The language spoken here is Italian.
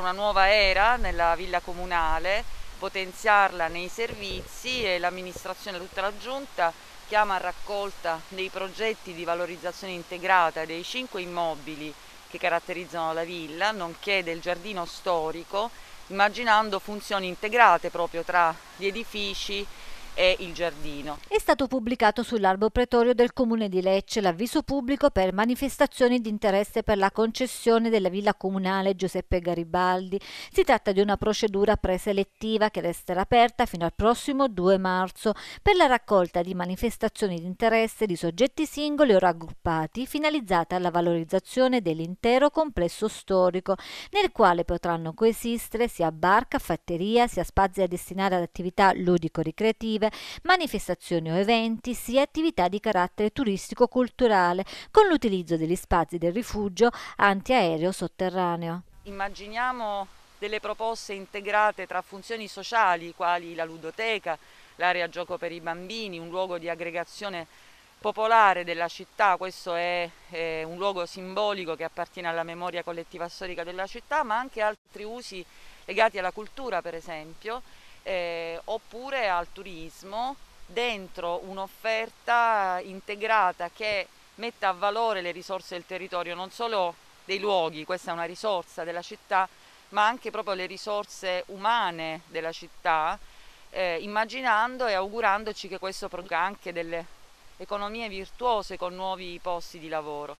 una nuova era nella villa comunale, potenziarla nei servizi e l'amministrazione, tutta la giunta, chiama a raccolta dei progetti di valorizzazione integrata dei cinque immobili che caratterizzano la villa, nonché del giardino storico, immaginando funzioni integrate proprio tra gli edifici e il giardino. È stato pubblicato sull'albo pretorio del Comune di Lecce l'avviso pubblico per manifestazioni di interesse per la concessione della villa comunale Giuseppe Garibaldi. Si tratta di una procedura preselettiva che resterà aperta fino al prossimo 2 marzo per la raccolta di manifestazioni di interesse di soggetti singoli o raggruppati finalizzata alla valorizzazione dell'intero complesso storico nel quale potranno coesistere sia barca, fatteria, sia spazi a destinare ad attività ludico-ricreative manifestazioni o eventi, sia attività di carattere turistico-culturale, con l'utilizzo degli spazi del rifugio antiaereo sotterraneo. Immaginiamo delle proposte integrate tra funzioni sociali quali la ludoteca, l'area gioco per i bambini, un luogo di aggregazione popolare della città, questo è, è, un luogo simbolico che appartiene alla memoria collettiva storica della città, ma anche altri usi legati alla cultura per esempio eh, oppure al turismo dentro un'offerta integrata che metta a valore le risorse del territorio, non solo dei luoghi, questa è una risorsa della città, ma anche proprio le risorse umane della città, eh, immaginando e augurandoci che questo produca anche delle economie virtuose con nuovi posti di lavoro.